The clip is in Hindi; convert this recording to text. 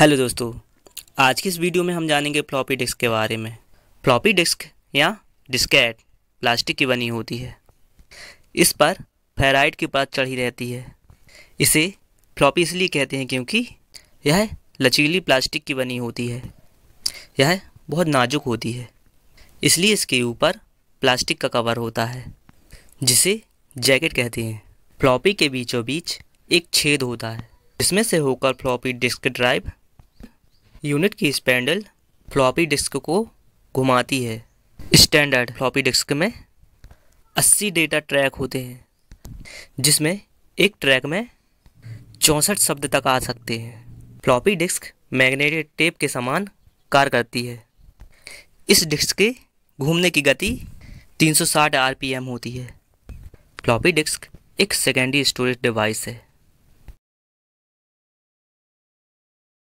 हेलो दोस्तों आज की इस वीडियो में हम जानेंगे फ्लॉपी डिस्क के बारे में फ्लॉपी डिस्क या डिस्केट प्लास्टिक की बनी होती है इस पर फेराइड की परत चढ़ी रहती है इसे फ्लॉपी इसलिए कहते हैं क्योंकि यह लचीली प्लास्टिक की बनी होती है यह बहुत नाजुक होती है इसलिए इसके ऊपर प्लास्टिक का कवर होता है जिसे जैकेट कहते हैं फ्लॉपी के बीचों बीच एक छेद होता है जिसमें से होकर फ्लॉपी डिस्क ड्राइव यूनिट की स्पैंडल फ्लॉपी डिस्क को घुमाती है स्टैंडर्ड फ्लॉपी डिस्क में 80 डेटा ट्रैक होते हैं जिसमें एक ट्रैक में चौंसठ शब्द तक आ सकते हैं फ्लॉपी डिस्क मैग्नेटिक टेप के समान कार्य करती है इस डिस्क के घूमने की गति 360 आरपीएम होती है फ्लॉपी डिस्क एक सेकेंडरी स्टोरेज डिवाइस है